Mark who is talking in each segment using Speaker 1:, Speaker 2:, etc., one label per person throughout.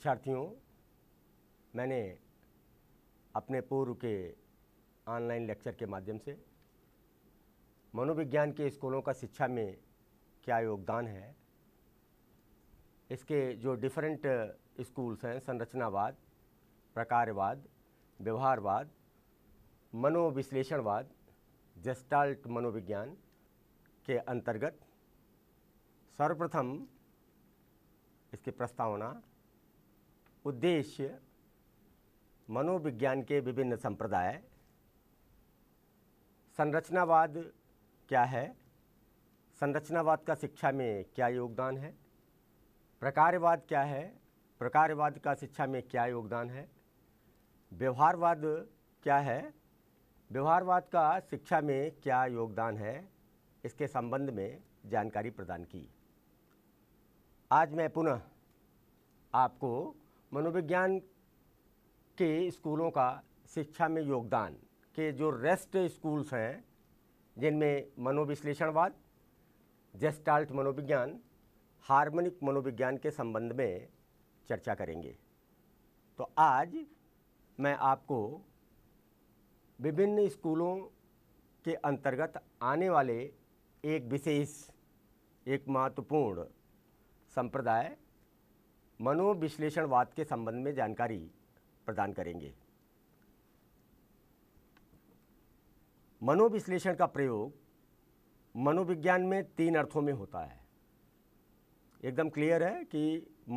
Speaker 1: शिक्षार्थियों मैंने अपने पूर्व के ऑनलाइन लेक्चर के माध्यम से मनोविज्ञान के स्कूलों का शिक्षा में क्या योगदान है इसके जो डिफरेंट स्कूल्स हैं संरचनावाद प्रकारवाद व्यवहारवाद मनोविश्लेषणवाद जस्टाल्ट मनोविज्ञान के अंतर्गत सर्वप्रथम इसकी प्रस्तावना उद्देश्य मनोविज्ञान के विभिन्न संप्रदाय संरचनावाद क्या है संरचनावाद का शिक्षा में क्या योगदान है प्रकारवाद क्या है प्रकारवाद का शिक्षा में क्या योगदान है व्यवहारवाद क्या है व्यवहारवाद का शिक्षा में क्या योगदान है इसके संबंध में जानकारी प्रदान की आज मैं पुनः आपको मनोविज्ञान के स्कूलों का शिक्षा में योगदान के जो रेस्ट स्कूल्स हैं जिनमें मनोविश्लेषणवाद जेस्टाल्ट मनोविज्ञान हार्मोनिक मनोविज्ञान के संबंध में चर्चा करेंगे तो आज मैं आपको विभिन्न स्कूलों के अंतर्गत आने वाले एक विशेष एक महत्वपूर्ण संप्रदाय मनोविश्लेषणवाद के संबंध में जानकारी प्रदान करेंगे मनोविश्लेषण का प्रयोग मनोविज्ञान में तीन अर्थों में होता है एकदम क्लियर है कि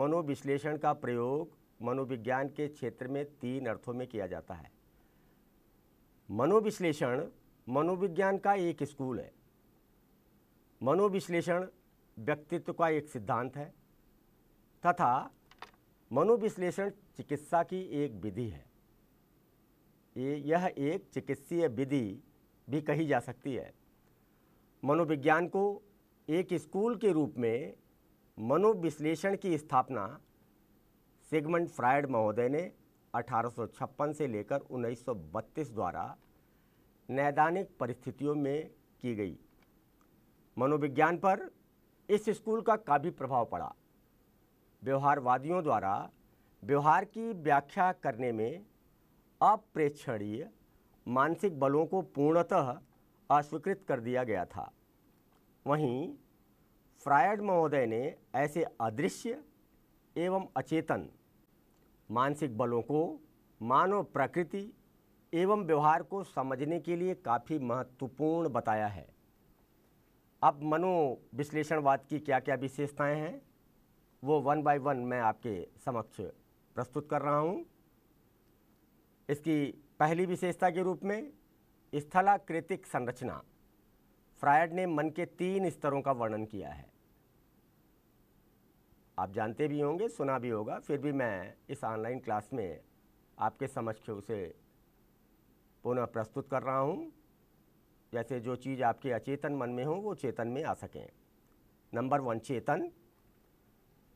Speaker 1: मनोविश्लेषण का प्रयोग मनोविज्ञान के क्षेत्र में तीन अर्थों में किया जाता है मनोविश्लेषण मनोविज्ञान का एक स्कूल है मनोविश्लेषण व्यक्तित्व का एक सिद्धांत है तथा मनोविश्लेषण चिकित्सा की एक विधि है ये यह एक चिकित्सीय विधि भी कही जा सकती है मनोविज्ञान को एक स्कूल के रूप में मनोविश्लेषण की स्थापना सिगमंड फ्रायड महोदय ने 1856 से लेकर 1932 द्वारा नैदानिक परिस्थितियों में की गई मनोविज्ञान पर इस स्कूल का काफ़ी प्रभाव पड़ा व्यवहारवादियों द्वारा व्यवहार की व्याख्या करने में अप्रेक्षणीय मानसिक बलों को पूर्णतः अस्वीकृत कर दिया गया था वहीं फ्रायड महोदय ने ऐसे अदृश्य एवं अचेतन मानसिक बलों को मानव प्रकृति एवं व्यवहार को समझने के लिए काफ़ी महत्वपूर्ण बताया है अब मनोविश्लेषणवाद की क्या क्या विशेषताएं हैं वो वन बाय वन मैं आपके समक्ष प्रस्तुत कर रहा हूँ इसकी पहली विशेषता के रूप में स्थलाकृतिक संरचना फ्रायड ने मन के तीन स्तरों का वर्णन किया है आप जानते भी होंगे सुना भी होगा फिर भी मैं इस ऑनलाइन क्लास में आपके समक्ष उसे पुनः प्रस्तुत कर रहा हूँ जैसे जो चीज़ आपके अचेतन मन में हो वो चेतन में आ सकें नंबर वन चेतन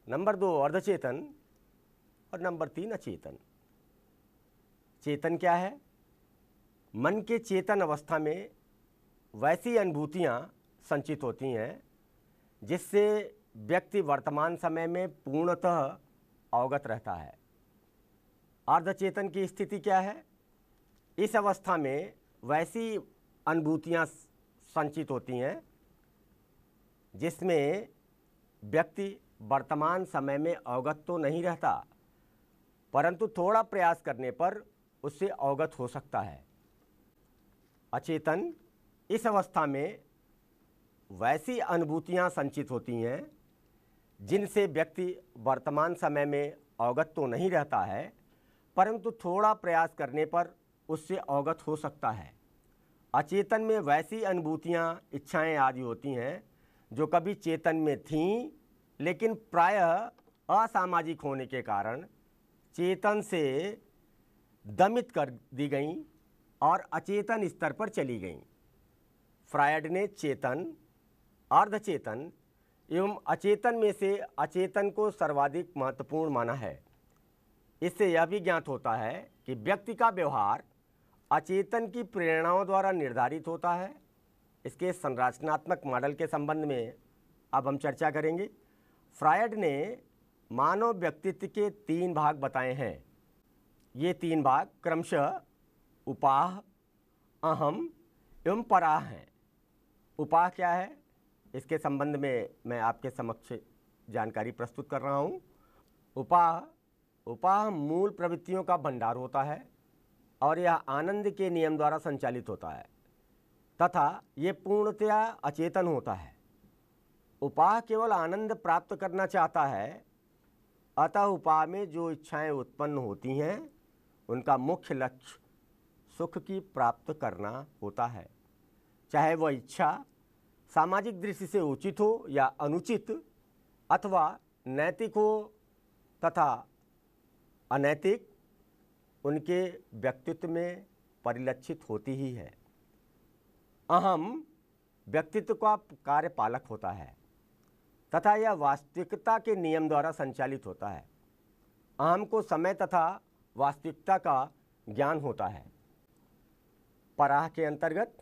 Speaker 1: नंबर दो अर्धचेतन और नंबर तीन अचेतन चेतन क्या है मन के चेतन अवस्था में वैसी अनुभूतियाँ संचित होती हैं जिससे व्यक्ति वर्तमान समय में पूर्णतः अवगत रहता है अर्धचेतन की स्थिति क्या है इस अवस्था में वैसी अनुभूतियाँ संचित होती हैं जिसमें व्यक्ति वर्तमान समय में अवगत तो नहीं रहता परंतु थोड़ा प्रयास करने पर उससे अवगत हो सकता है अचेतन इस अवस्था में वैसी अनुभूतियां संचित होती हैं जिनसे व्यक्ति वर्तमान समय में अवगत तो नहीं रहता है परंतु थोड़ा प्रयास करने पर उससे अवगत हो सकता है अचेतन में वैसी अनुभूतियाँ इच्छाएं आदि होती हैं जो कभी चेतन में थीं लेकिन प्रायः असामाजिक होने के कारण चेतन से दमित कर दी गई और अचेतन स्तर पर चली गई फ्रायड ने चेतन अर्धचेतन एवं अचेतन में से अचेतन को सर्वाधिक महत्वपूर्ण माना है इससे यह भी ज्ञात होता है कि व्यक्ति का व्यवहार अचेतन की प्रेरणाओं द्वारा निर्धारित होता है इसके संरचनात्मक मॉडल के संबंध में अब हम चर्चा करेंगे फ्रायड ने मानव व्यक्तित्व के तीन भाग बताए हैं ये तीन भाग क्रमशः उपाह अहम एवं पराह हैं उपाह क्या है इसके संबंध में मैं आपके समक्ष जानकारी प्रस्तुत कर रहा हूँ उपाह उपाह मूल प्रवृत्तियों का भंडार होता है और यह आनंद के नियम द्वारा संचालित होता है तथा ये पूर्णतया अचेतन होता है उपाह केवल आनंद प्राप्त करना चाहता है अतः उपाह में जो इच्छाएं उत्पन्न होती हैं उनका मुख्य लक्ष्य सुख की प्राप्त करना होता है चाहे वह इच्छा सामाजिक दृष्टि से उचित हो या अनुचित अथवा नैतिक हो तथा अनैतिक उनके व्यक्तित्व में परिलक्षित होती ही है अहम व्यक्तित्व का कार्यपालक होता है तथा यह वास्तविकता के नियम द्वारा संचालित होता है आम को समय तथा वास्तविकता का ज्ञान होता है पराह के अंतर्गत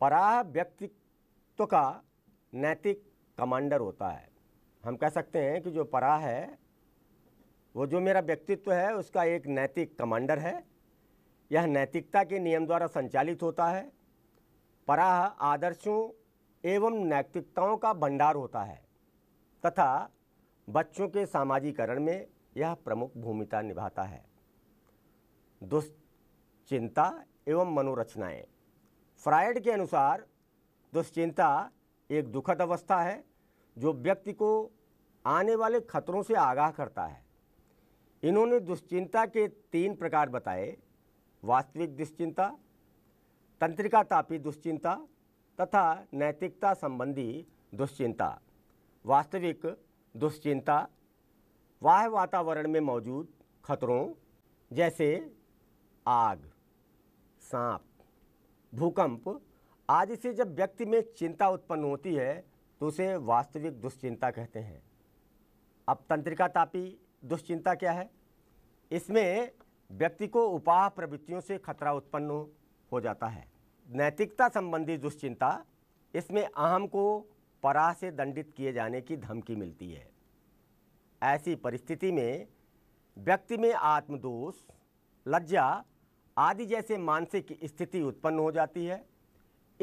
Speaker 1: पराह व्यक्तित्व का नैतिक कमांडर होता है हम कह सकते हैं कि जो पराह है वो जो मेरा व्यक्तित्व है उसका एक नैतिक कमांडर है यह नैतिकता के नियम द्वारा संचालित होता है पराह आदर्शों एवं नैतिकताओं का भंडार होता है तथा बच्चों के सामाजिकरण में यह प्रमुख भूमिका निभाता है दुश्चिंता एवं मनोरचनाएं फ्रायड के अनुसार दुश्चिंता एक दुखद अवस्था है जो व्यक्ति को आने वाले खतरों से आगाह करता है इन्होंने दुश्चिंता के तीन प्रकार बताए वास्तविक दुश्चिंता तंत्रिका तापी दुश्चिंता तथा नैतिकता संबंधी दुश्चिंता वास्तविक दुश्चिंता वाह वातावरण में मौजूद खतरों जैसे आग सांप भूकंप आदि से जब व्यक्ति में चिंता उत्पन्न होती है तो उसे वास्तविक दुश्चिंता कहते हैं अब तंत्रिका तापी दुश्चिंता क्या है इसमें व्यक्ति को उपाह प्रवृत्तियों से खतरा उत्पन्न हो जाता है नैतिकता संबंधी दुश्चिंता इसमें अहम को परा से दंडित किए जाने की धमकी मिलती है ऐसी परिस्थिति में व्यक्ति में आत्मदोष लज्जा आदि जैसे मानसिक स्थिति उत्पन्न हो जाती है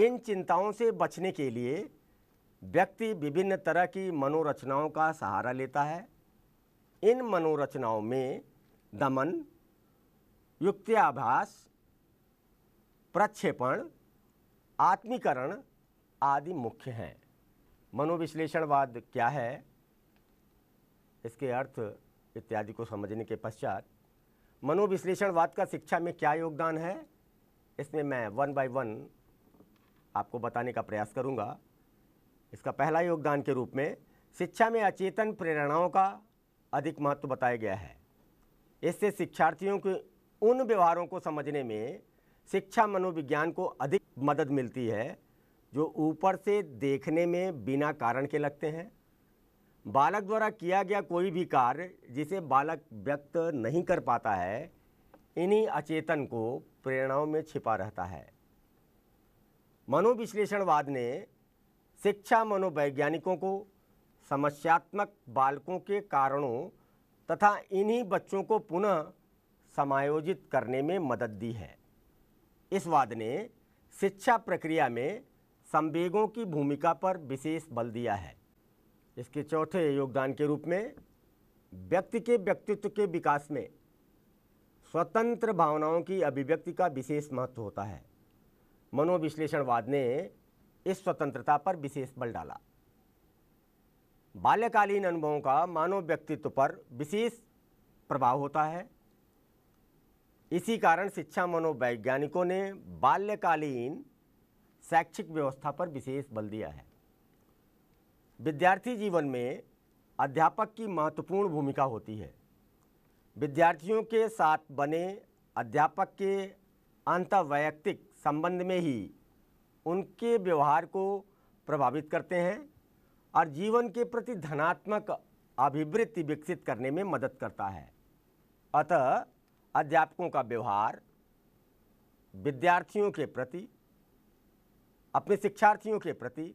Speaker 1: इन चिंताओं से बचने के लिए व्यक्ति विभिन्न तरह की मनोरचनाओं का सहारा लेता है इन मनोरचनाओं में दमन युक्त्याभास प्रक्षेपण आत्मीकरण आदि मुख्य हैं मनोविश्लेषणवाद क्या है इसके अर्थ इत्यादि को समझने के पश्चात मनोविश्लेषणवाद का शिक्षा में क्या योगदान है इसमें मैं वन बाय वन आपको बताने का प्रयास करूंगा इसका पहला योगदान के रूप में शिक्षा में अचेतन प्रेरणाओं का अधिक महत्व बताया गया है इससे शिक्षार्थियों के उन व्यवहारों को समझने में शिक्षा मनोविज्ञान को अधिक मदद मिलती है जो ऊपर से देखने में बिना कारण के लगते हैं बालक द्वारा किया गया कोई भी कार्य जिसे बालक व्यक्त नहीं कर पाता है इन्हीं अचेतन को प्रेरणाओं में छिपा रहता है मनोविश्लेषणवाद ने शिक्षा मनोवैज्ञानिकों को समस्यात्मक बालकों के कारणों तथा इन्हीं बच्चों को पुनः समायोजित करने में मदद दी है इस वाद ने शिक्षा प्रक्रिया में संवेगों की भूमिका पर विशेष बल दिया है इसके चौथे योगदान के रूप में व्यक्ति के व्यक्तित्व के विकास में स्वतंत्र भावनाओं की अभिव्यक्ति का विशेष महत्व होता है मनोविश्लेषणवाद ने इस स्वतंत्रता पर विशेष बल डाला बाल्यकालीन अनुभवों का मानव व्यक्तित्व पर विशेष प्रभाव होता है इसी कारण शिक्षा मनोवैज्ञानिकों ने बाल्यकालीन शैक्षिक व्यवस्था पर विशेष बल दिया है विद्यार्थी जीवन में अध्यापक की महत्वपूर्ण भूमिका होती है विद्यार्थियों के साथ बने अध्यापक के अंतर्वैयक्तिक संबंध में ही उनके व्यवहार को प्रभावित करते हैं और जीवन के प्रति धनात्मक अभिवृत्ति विकसित करने में मदद करता है अतः अध्यापकों का व्यवहार विद्यार्थियों के प्रति अपने शिक्षार्थियों के प्रति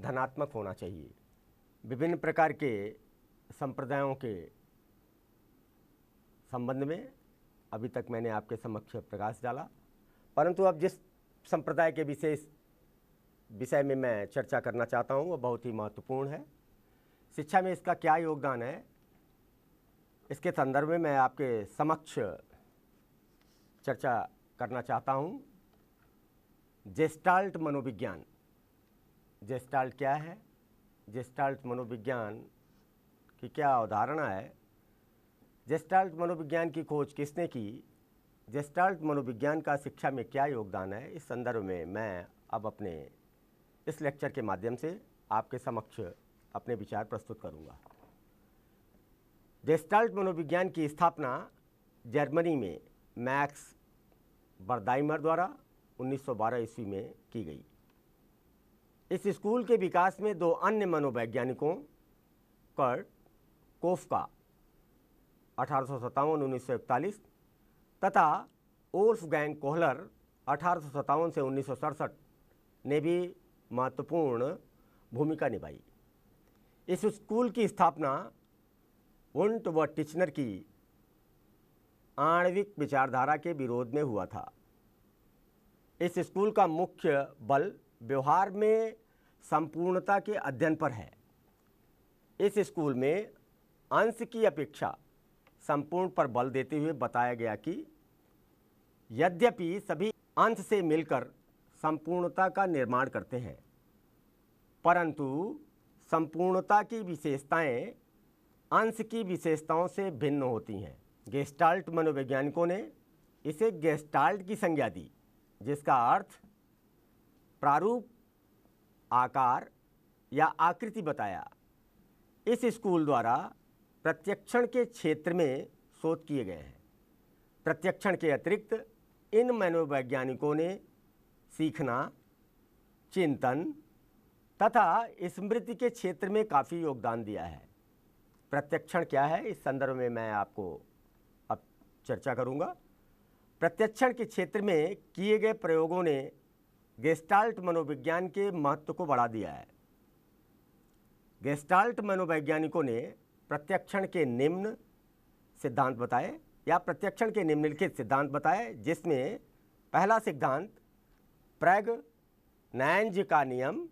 Speaker 1: धनात्मक होना चाहिए विभिन्न प्रकार के संप्रदायों के संबंध में अभी तक मैंने आपके समक्ष प्रकाश डाला परंतु अब जिस संप्रदाय के विशेष विषय में मैं चर्चा करना चाहता हूँ वह बहुत ही महत्वपूर्ण है शिक्षा में इसका क्या योगदान है इसके संदर्भ में मैं आपके समक्ष चर्चा करना चाहता हूँ जेस्टाल्ट मनोविज्ञान जेस्टाल्ट क्या है जेस्टाल्ट मनोविज्ञान की क्या अवधारणा है जेस्टाल्ट मनोविज्ञान की खोज किसने की जेस्टाल्ट मनोविज्ञान का शिक्षा में क्या योगदान है इस संदर्भ में मैं अब अपने इस लेक्चर के माध्यम से आपके समक्ष अपने विचार प्रस्तुत करूँगा गेस्टाल्ट मनोविज्ञान की स्थापना जर्मनी में मैक्स बर्दाइमर द्वारा 1912 ईस्वी में की गई इस स्कूल के विकास में दो अन्य मनोवैज्ञानिकों कर्ट कोफका अठारह सौ सत्तावन उन्नीस सौ इकतालीस तथा ओर्फ गैंग कोहलर अठारह सौ सत्तावन से उन्नीस सौ सड़सठ ने भी महत्वपूर्ण भूमिका निभाई इस स्कूल की स्थापना उन्ट व टिचनर की आणविक विचारधारा के विरोध में हुआ था इस स्कूल का मुख्य बल व्यवहार में संपूर्णता के अध्ययन पर है इस स्कूल में अंश की अपेक्षा संपूर्ण पर बल देते हुए बताया गया कि यद्यपि सभी अंश से मिलकर संपूर्णता का निर्माण करते हैं परंतु संपूर्णता की विशेषताएं अंश की विशेषताओं से भिन्न होती हैं गेस्टाल्ट मनोवैज्ञानिकों ने इसे गेस्टाल्ट की संज्ञा दी जिसका अर्थ प्रारूप आकार या आकृति बताया इस स्कूल द्वारा प्रत्यक्षण के क्षेत्र में शोध किए गए हैं प्रत्यक्षण के अतिरिक्त इन मनोवैज्ञानिकों ने सीखना चिंतन तथा स्मृति के क्षेत्र में काफ़ी योगदान दिया है प्रत्यक्षण क्या है इस संदर्भ में मैं आपको अब चर्चा करूंगा प्रत्यक्षण के क्षेत्र में किए गए प्रयोगों ने गेस्टाल्ट मनोविज्ञान के महत्व को बढ़ा दिया है गेस्टाल्ट मनोवैज्ञानिकों ने प्रत्यक्षण के निम्न सिद्धांत बताए या प्रत्यक्षण के निम्नलिखित सिद्धांत बताए जिसमें पहला सिद्धांत प्रैग नैंज का नियम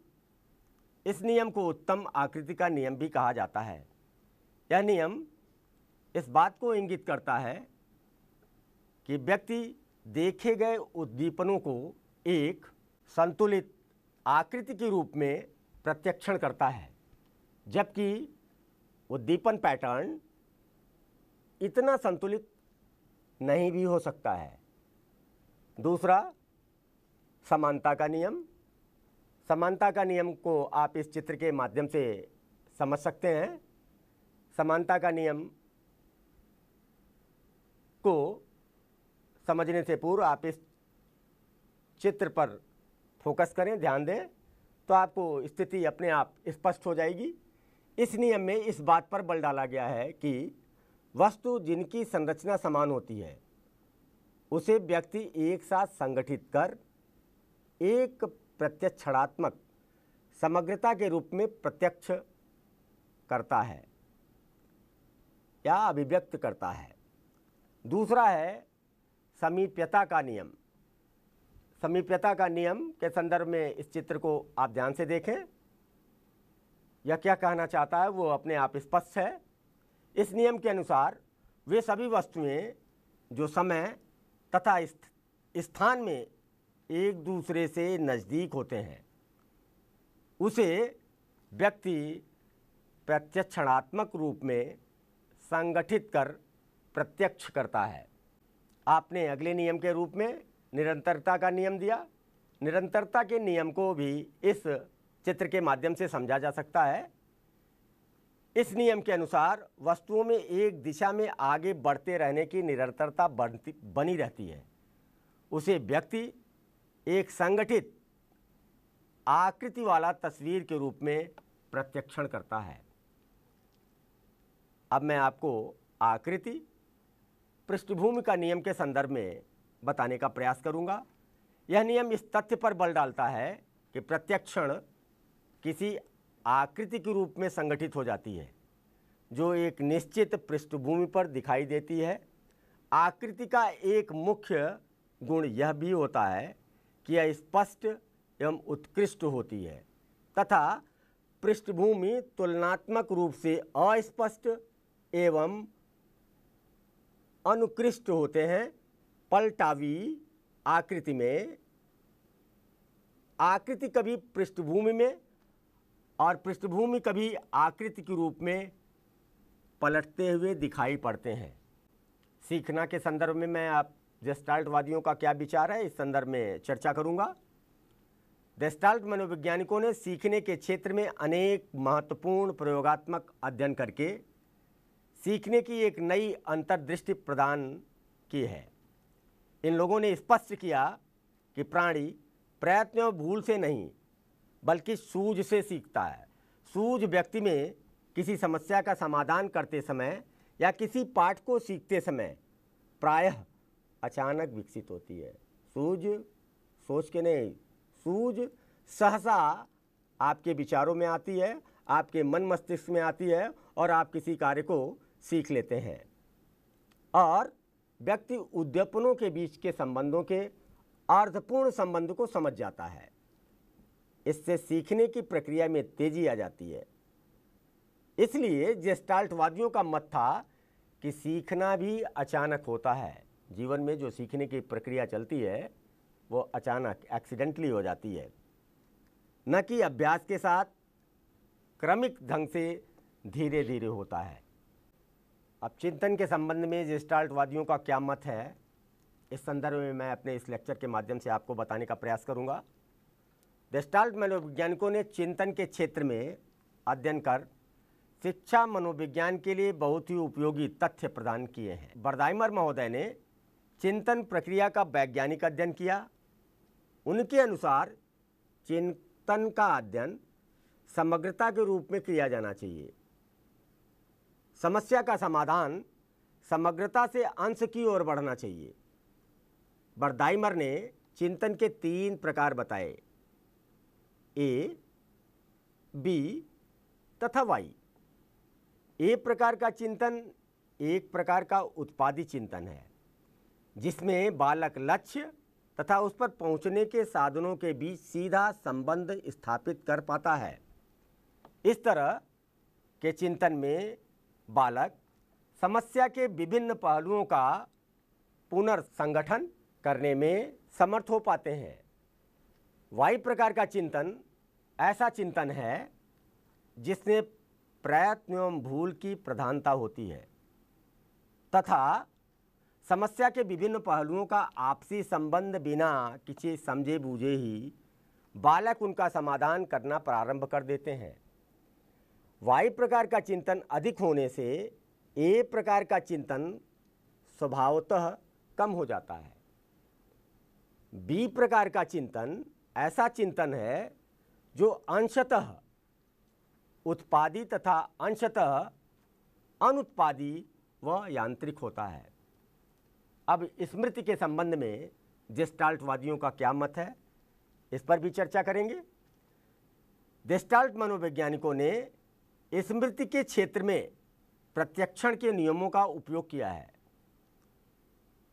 Speaker 1: इस नियम को उत्तम आकृति का नियम भी कहा जाता है यह नियम इस बात को इंगित करता है कि व्यक्ति देखे गए उद्दीपनों को एक संतुलित आकृति के रूप में प्रत्यक्षण करता है जबकि उद्दीपन पैटर्न इतना संतुलित नहीं भी हो सकता है दूसरा समानता का नियम समानता का नियम को आप इस चित्र के माध्यम से समझ सकते हैं समानता का नियम को समझने से पूर्व आप इस चित्र पर फोकस करें ध्यान दें तो आपको स्थिति अपने आप स्पष्ट हो जाएगी इस नियम में इस बात पर बल डाला गया है कि वस्तु जिनकी संरचना समान होती है उसे व्यक्ति एक साथ संगठित कर एक प्रत्यक्षणात्मक समग्रता के रूप में प्रत्यक्ष करता है या अभिव्यक्त करता है दूसरा है समीप्यता का नियम समीप्यता का नियम के संदर्भ में इस चित्र को आप ध्यान से देखें यह क्या कहना चाहता है वो अपने आप स्पष्ट है इस नियम के अनुसार वे सभी वस्तुएं जो समय तथा स्थान में एक दूसरे से नज़दीक होते हैं उसे व्यक्ति प्रत्यक्षणात्मक रूप में संगठित कर प्रत्यक्ष करता है आपने अगले नियम के रूप में निरंतरता का नियम दिया निरंतरता के नियम को भी इस चित्र के माध्यम से समझा जा सकता है इस नियम के अनुसार वस्तुओं में एक दिशा में आगे बढ़ते रहने की निरंतरता बनी रहती है उसे व्यक्ति एक संगठित आकृति वाला तस्वीर के रूप में प्रत्यक्षण करता है अब मैं आपको आकृति पृष्ठभूमि का नियम के संदर्भ में बताने का प्रयास करूंगा यह नियम इस तथ्य पर बल डालता है कि प्रत्यक्षण किसी आकृति के रूप में संगठित हो जाती है जो एक निश्चित पृष्ठभूमि पर दिखाई देती है आकृति का एक मुख्य गुण यह भी होता है कि यह स्पष्ट एवं उत्कृष्ट होती है तथा पृष्ठभूमि तुलनात्मक रूप से अस्पष्ट एवं अनुकृष्ट होते हैं पलटावी आकृति में आकृति कभी पृष्ठभूमि में और पृष्ठभूमि कभी आकृति के रूप में पलटते हुए दिखाई पड़ते हैं सीखना के संदर्भ में मैं आप जेस्टाल्टवादियों का क्या विचार है इस संदर्भ में चर्चा करूंगा डेस्टाल्ट मनोवैज्ञानिकों ने सीखने के क्षेत्र में अनेक महत्वपूर्ण प्रयोगात्मक अध्ययन करके सीखने की एक नई अंतर्दृष्टि प्रदान की है इन लोगों ने स्पष्ट किया कि प्राणी प्रयत्न और भूल से नहीं बल्कि सूझ से सीखता है सूझ व्यक्ति में किसी समस्या का समाधान करते समय या किसी पाठ को सीखते समय प्रायः अचानक विकसित होती है सूझ सोच के नहीं सूझ सहसा आपके विचारों में आती है आपके मन मस्तिष्क में आती है और आप किसी कार्य को सीख लेते हैं और व्यक्ति उद्यापनों के बीच के संबंधों के अर्थपूर्ण संबंध को समझ जाता है इससे सीखने की प्रक्रिया में तेजी आ जाती है इसलिए जेस्टाल्टवादियों का मत था कि सीखना भी अचानक होता है जीवन में जो सीखने की प्रक्रिया चलती है वो अचानक एक्सीडेंटली हो जाती है न कि अभ्यास के साथ क्रमिक ढंग से धीरे धीरे होता है अब चिंतन के संबंध में जिस्टाल्टवादियों का क्या मत है इस संदर्भ में मैं अपने इस लेक्चर के माध्यम से आपको बताने का प्रयास करूंगा डिस्टाल्ट मनोवैज्ञानिकों ने चिंतन के क्षेत्र में अध्ययन कर शिक्षा मनोविज्ञान के लिए बहुत ही उपयोगी तथ्य प्रदान किए हैं बरदायमर महोदय ने चिंतन प्रक्रिया का वैज्ञानिक अध्ययन किया उनके अनुसार चिंतन का अध्ययन समग्रता के रूप में किया जाना चाहिए समस्या का समाधान समग्रता से अंश की ओर बढ़ना चाहिए बरदाइमर ने चिंतन के तीन प्रकार बताए ए बी तथा वाई ए प्रकार का चिंतन एक प्रकार का उत्पादी चिंतन है जिसमें बालक लक्ष्य तथा उस पर पहुंचने के साधनों के बीच सीधा संबंध स्थापित कर पाता है इस तरह के चिंतन में बालक समस्या के विभिन्न पहलुओं का पुनर्संगठन करने में समर्थ हो पाते हैं वाई प्रकार का चिंतन ऐसा चिंतन है जिसमें प्रयत्न एवं भूल की प्रधानता होती है तथा समस्या के विभिन्न पहलुओं का आपसी संबंध बिना किसी समझे बूझे ही बालक उनका समाधान करना प्रारंभ कर देते हैं वाई प्रकार का चिंतन अधिक होने से ए प्रकार का चिंतन स्वभावतः कम हो जाता है बी प्रकार का चिंतन ऐसा चिंतन है जो अंशतः उत्पादी तथा अंशतः अनुत्पादी व यांत्रिक होता है अब स्मृति के संबंध में जेस्टाल्टवादियों का क्या मत है इस पर भी चर्चा करेंगे डिस्टाल्ट मनोवैज्ञानिकों ने स्मृति के क्षेत्र में प्रत्यक्षण के नियमों का उपयोग किया है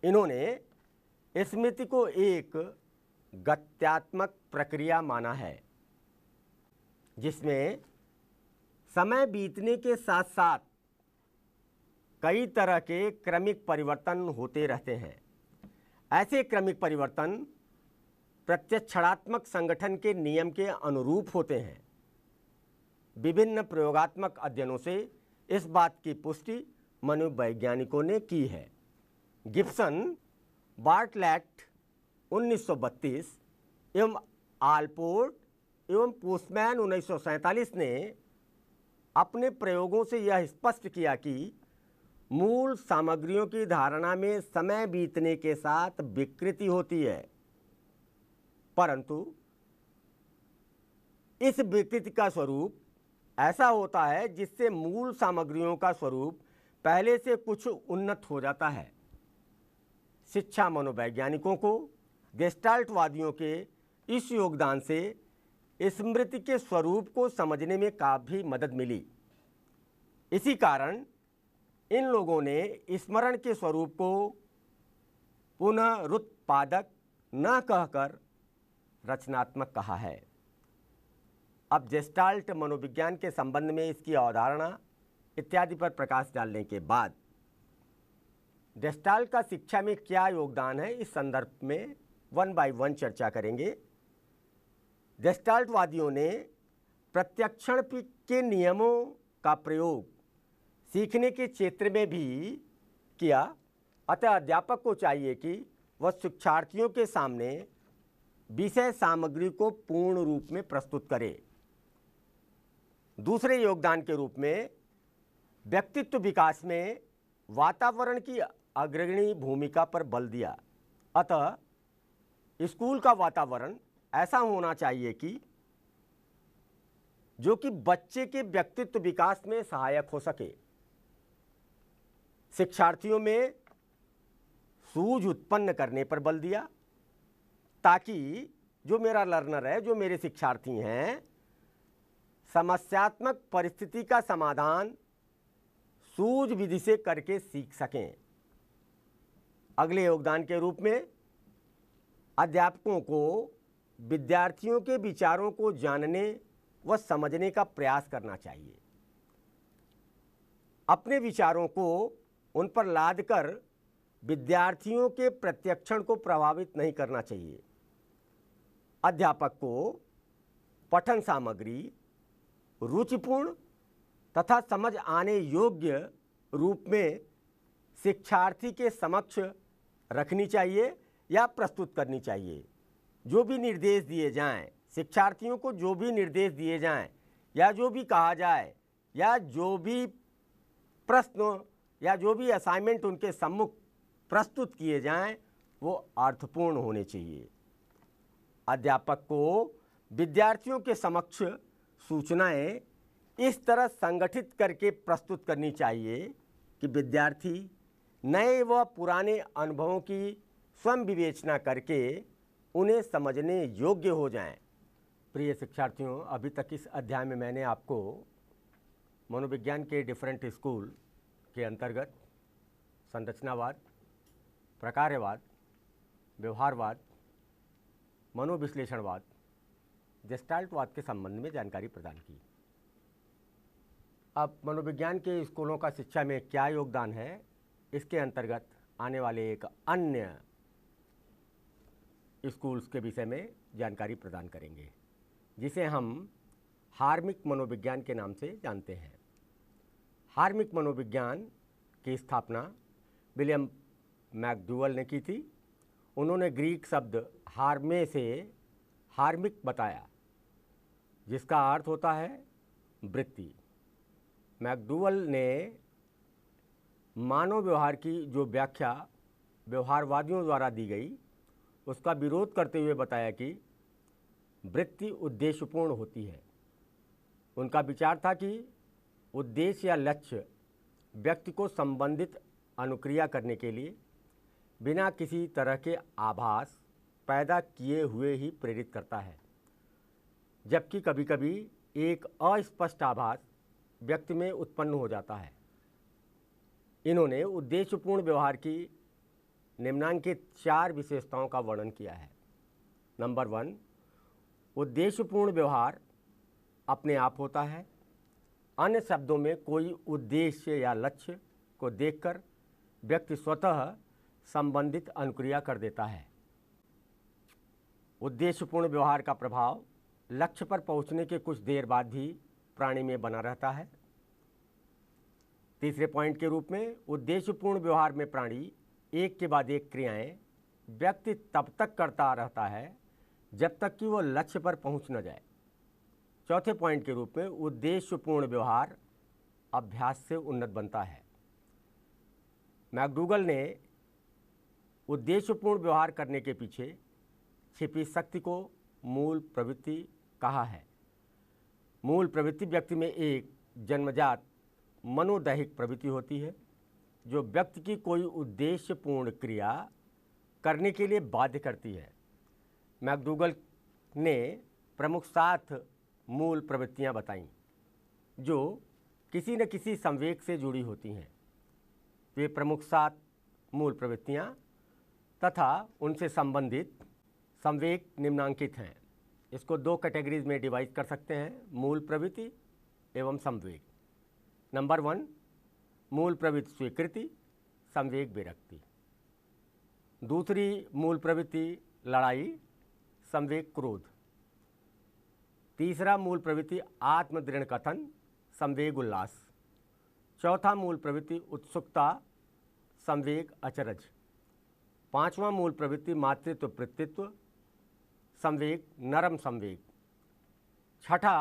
Speaker 1: इन्होंने स्मृति को एक गत्यात्मक प्रक्रिया माना है जिसमें समय बीतने के साथ साथ कई तरह के क्रमिक परिवर्तन होते रहते हैं ऐसे क्रमिक परिवर्तन प्रत्यक्षणात्मक संगठन के नियम के अनुरूप होते हैं विभिन्न प्रयोगात्मक अध्ययनों से इस बात की पुष्टि मनोवैज्ञानिकों ने की है गिब्सन बार्टलैट 1932 एवं आलपोर्ट एवं पोस्टमैन उन्नीस ने अपने प्रयोगों से यह स्पष्ट किया कि मूल सामग्रियों की धारणा में समय बीतने के साथ विकृति होती है परंतु इस विकृति का स्वरूप ऐसा होता है जिससे मूल सामग्रियों का स्वरूप पहले से कुछ उन्नत हो जाता है शिक्षा मनोवैज्ञानिकों को गेस्टाल्टवादियों के इस योगदान से स्मृति के स्वरूप को समझने में काफ़ी मदद मिली इसी कारण इन लोगों ने स्मरण के स्वरूप को पुनरुत्पादक न कहकर रचनात्मक कहा है अब जेस्टाल्ट मनोविज्ञान के संबंध में इसकी अवधारणा इत्यादि पर प्रकाश डालने के बाद जेस्टाल्ट का शिक्षा में क्या योगदान है इस संदर्भ में वन बाय वन चर्चा करेंगे जेस्टाल्टवादियों ने प्रत्यक्षण के नियमों का प्रयोग सीखने के क्षेत्र में भी किया अतः अध्यापक को चाहिए कि वह शिक्षार्थियों के सामने विषय सामग्री को पूर्ण रूप में प्रस्तुत करे दूसरे योगदान के रूप में व्यक्तित्व विकास में वातावरण की अग्रणी भूमिका पर बल दिया अतः स्कूल का वातावरण ऐसा होना चाहिए कि जो कि बच्चे के व्यक्तित्व विकास में सहायक हो सके शिक्षार्थियों में सूझ उत्पन्न करने पर बल दिया ताकि जो मेरा लर्नर है जो मेरे शिक्षार्थी हैं समस्यात्मक परिस्थिति का समाधान सूझ विधि से करके सीख सकें अगले योगदान के रूप में अध्यापकों को विद्यार्थियों के विचारों को जानने व समझने का प्रयास करना चाहिए अपने विचारों को उन पर लाद कर विद्यार्थियों के प्रत्यक्षण को प्रभावित नहीं करना चाहिए अध्यापक को पठन सामग्री रुचिपूर्ण तथा समझ आने योग्य रूप में शिक्षार्थी के समक्ष रखनी चाहिए या प्रस्तुत करनी चाहिए जो भी निर्देश दिए जाएं शिक्षार्थियों को जो भी निर्देश दिए जाएं या जो भी कहा जाए या जो भी प्रश्न या जो भी असाइनमेंट उनके सम्मुख प्रस्तुत किए जाएं वो अर्थपूर्ण होने चाहिए अध्यापक को विद्यार्थियों के समक्ष सूचनाएं इस तरह संगठित करके प्रस्तुत करनी चाहिए कि विद्यार्थी नए व पुराने अनुभवों की स्वयं विवेचना करके उन्हें समझने योग्य हो जाएं। प्रिय शिक्षार्थियों अभी तक इस अध्याय में मैंने आपको मनोविज्ञान के डिफरेंट स्कूल के अंतर्गत संरचनावाद प्रकार्यवाद व्यवहारवाद मनोविश्लेषणवाद जस्टाल्टवाद के संबंध में जानकारी प्रदान की अब मनोविज्ञान के स्कूलों का शिक्षा में क्या योगदान है इसके अंतर्गत आने वाले एक अन्य स्कूल्स के विषय में जानकारी प्रदान करेंगे जिसे हम हार्मिक मनोविज्ञान के नाम से जानते हैं हार्मिक मनोविज्ञान की स्थापना विलियम मैकडूवल ने की थी उन्होंने ग्रीक शब्द हार्मे से हार्मिक बताया जिसका अर्थ होता है वृत्ति मैकडूवल ने मानव व्यवहार की जो व्याख्या व्यवहारवादियों द्वारा दी गई उसका विरोध करते हुए बताया कि वृत्ति उद्देश्यपूर्ण होती है उनका विचार था कि उद्देश्य या लक्ष्य व्यक्ति को संबंधित अनुक्रिया करने के लिए बिना किसी तरह के आभास पैदा किए हुए ही प्रेरित करता है जबकि कभी कभी एक अस्पष्ट आभास व्यक्ति में उत्पन्न हो जाता है इन्होंने उद्देश्यपूर्ण व्यवहार की निम्नांकित चार विशेषताओं का वर्णन किया है नंबर वन उद्देश्यपूर्ण व्यवहार अपने आप होता है अन्य शब्दों में कोई उद्देश्य या लक्ष्य को देखकर व्यक्ति स्वतः संबंधित अनुक्रिया कर देता है उद्देश्यपूर्ण व्यवहार का प्रभाव लक्ष्य पर पहुंचने के कुछ देर बाद भी प्राणी में बना रहता है तीसरे पॉइंट के रूप में उद्देश्यपूर्ण व्यवहार में प्राणी एक के बाद एक क्रियाएं व्यक्ति तब तक करता रहता है जब तक कि वह लक्ष्य पर पहुंच न जाए चौथे पॉइंट के रूप में उद्देश्यपूर्ण व्यवहार अभ्यास से उन्नत बनता है मैकडूगल ने उद्देश्यपूर्ण व्यवहार करने के पीछे छिपी शक्ति को मूल प्रवृत्ति कहा है मूल प्रवृत्ति व्यक्ति में एक जन्मजात मनोदैहिक प्रवृत्ति होती है जो व्यक्ति की कोई उद्देश्यपूर्ण क्रिया करने के लिए बाध्य करती है मैकडूगल ने प्रमुख सात मूल प्रवृत्तियां बताईं जो किसी न किसी संवेग से जुड़ी होती हैं वे प्रमुख सात मूल प्रवृत्तियां तथा उनसे संबंधित संवेग निम्नांकित हैं इसको दो कैटेगरीज में डिवाइड कर सकते हैं मूल प्रवृत्ति एवं संवेग नंबर वन मूल प्रवृत्ति स्वीकृति संवेग विरक्ति दूसरी मूल प्रवृत्ति लड़ाई संवेग क्रोध तीसरा मूल प्रवृत्ति आत्मदृढ़ कथन संवेग उल्लास चौथा मूल प्रवृत्ति उत्सुकता संवेग अचरज पांचवा मूल प्रवृत्ति मातृत्व प्रतित्व संवेग नरम संवेग छठा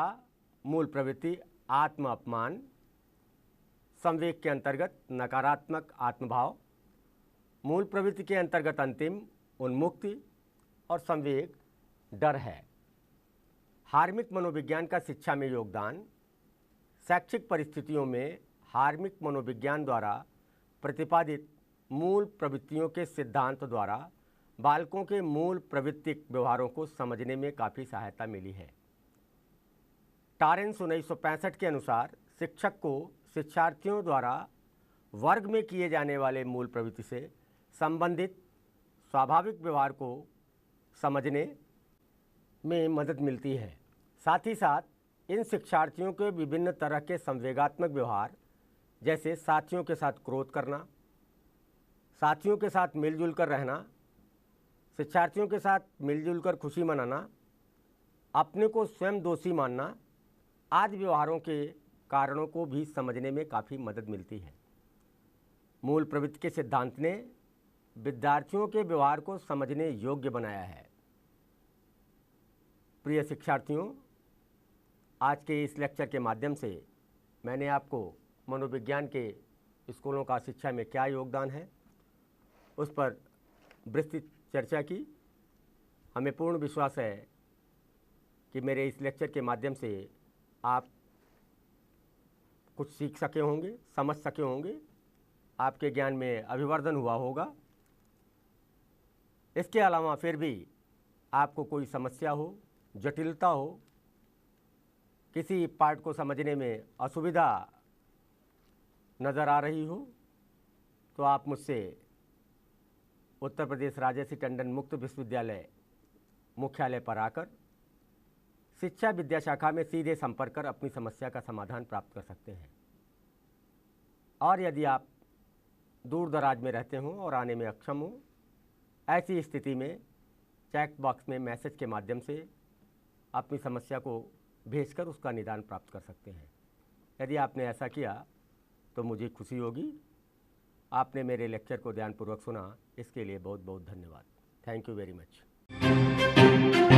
Speaker 1: मूल प्रवृत्ति आत्म अपमान संवेग के अंतर्गत नकारात्मक आत्मभाव मूल प्रवृत्ति के अंतर्गत अंतिम उन्मुक्ति और संवेग डर है हार्मिक मनोविज्ञान का शिक्षा में योगदान शैक्षिक परिस्थितियों में हार्मिक मनोविज्ञान द्वारा प्रतिपादित मूल प्रवृत्तियों के सिद्धांत द्वारा बालकों के मूल प्रवृत्ति व्यवहारों को समझने में काफ़ी सहायता मिली है टारेंस उन्नीस के अनुसार शिक्षक को शिक्षार्थियों द्वारा वर्ग में किए जाने वाले मूल प्रवृत्ति से संबंधित स्वाभाविक व्यवहार को समझने में मदद मिलती है साथ ही साथ इन शिक्षार्थियों के विभिन्न तरह के संवेगात्मक व्यवहार जैसे साथियों के साथ क्रोध करना साथियों के साथ मिलजुल कर रहना शिक्षार्थियों के साथ मिलजुल कर खुशी मनाना अपने को स्वयं दोषी मानना आदि व्यवहारों के कारणों को भी समझने में काफ़ी मदद मिलती है मूल प्रवृत्ति के सिद्धांत ने विद्यार्थियों के व्यवहार को समझने योग्य बनाया है प्रिय शिक्षार्थियों आज के इस लेक्चर के माध्यम से मैंने आपको मनोविज्ञान के स्कूलों का शिक्षा में क्या योगदान है उस पर विस्तृत चर्चा की हमें पूर्ण विश्वास है कि मेरे इस लेक्चर के माध्यम से आप कुछ सीख सके होंगे समझ सके होंगे आपके ज्ञान में अभिवर्धन हुआ होगा इसके अलावा फिर भी आपको कोई समस्या हो जटिलता हो किसी पार्ट को समझने में असुविधा नज़र आ रही हो तो आप मुझसे उत्तर प्रदेश राजसी टंडन मुक्त विश्वविद्यालय मुख्यालय पर आकर शिक्षा विद्या शाखा में सीधे संपर्क कर अपनी समस्या का समाधान प्राप्त कर सकते हैं और यदि आप दूर दराज में रहते हों और आने में अक्षम हों ऐसी स्थिति में चैट बॉक्स में मैसेज के माध्यम से अपनी समस्या को भेजकर उसका निदान प्राप्त कर सकते हैं यदि आपने ऐसा किया तो मुझे खुशी होगी आपने मेरे लेक्चर को ध्यानपूर्वक सुना इसके लिए बहुत बहुत धन्यवाद थैंक यू वेरी मच